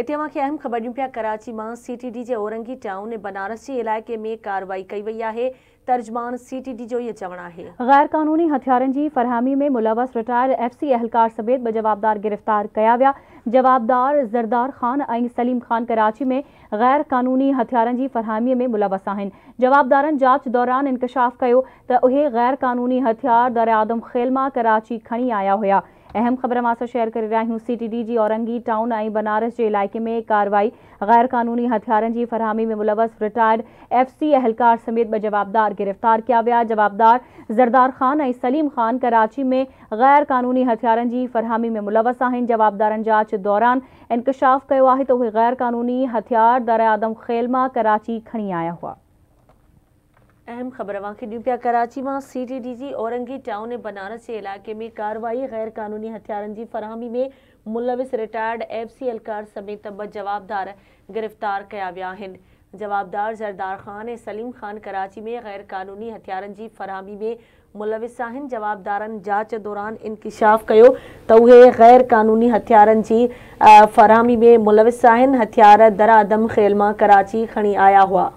इतिमा की अहम ख़बर में सी टी डी के औरंगी टाउन ऐं बनारसी इलाके में कार्रवाई कई वही है तर्जमान सी टी डी जो ये चवण है गैर क़ानूनी हथियार की फरहमी में मुलवस रिटायर एफ सी एहलकार समेत ब जवाबदार गिरफ़्तार कया वह जवाबदार ज़रदार ख़ान ए सलीम ख़ान कराची में गैर क़ानूनी हथियार की फरहमी में मुलवस हैं जवाबदार जांच दौरान इंकशाफ़ किया तो उ गैर क़ानूनी हथियार दर आदम खेलमा कराची खणी आया हुआ अहम खबर हम आपसे शेयर कर रहा हूँ सी टी डी जी औरंगी टाउन आई बनारस के इलाक़े में कार्रवाई गैर कानूनी हथियारों की फरहमी में मुलवस रिटायर्ड एफ सी एहलकार समेत ब जवाबदार गिरफ़्तार किया गया जवाबदार ज़रदार ख़ान ए सलीम ख़ान कराची में गैर कानूनी हथियारों की फरहमी में मुलवस हैं जवाबदार जांच दौरान इंकशाफ़ किया है तो गैर कानूनी हथियार दर आदम खेलमा कराची खड़ी आया हुआ अहम खबर वाकई न्यूबिया कराची में सी टी डी जी औरंगी टाउन ए बनारस के इलाके में कार्रवाई गैर कानूनी हथियारनि की फरहमी में मुलविस रिटायर्ड एफ सी एलकार समेत ब जवाबदार गिरफ़्तार किया वह जवाबदार जरदार ख़ान ए सलीम ख़ान कराची में गैर क़ानूनी हथियारों की फरहमी में मुलविस जवाबदार जवाबदारनि जांच दौरान इंकशाफ़ किया तो गैर क़ानूनी हथियार की फरहमी में मुलविस हथियार दरादम खेल कराची खड़ी आया हुआ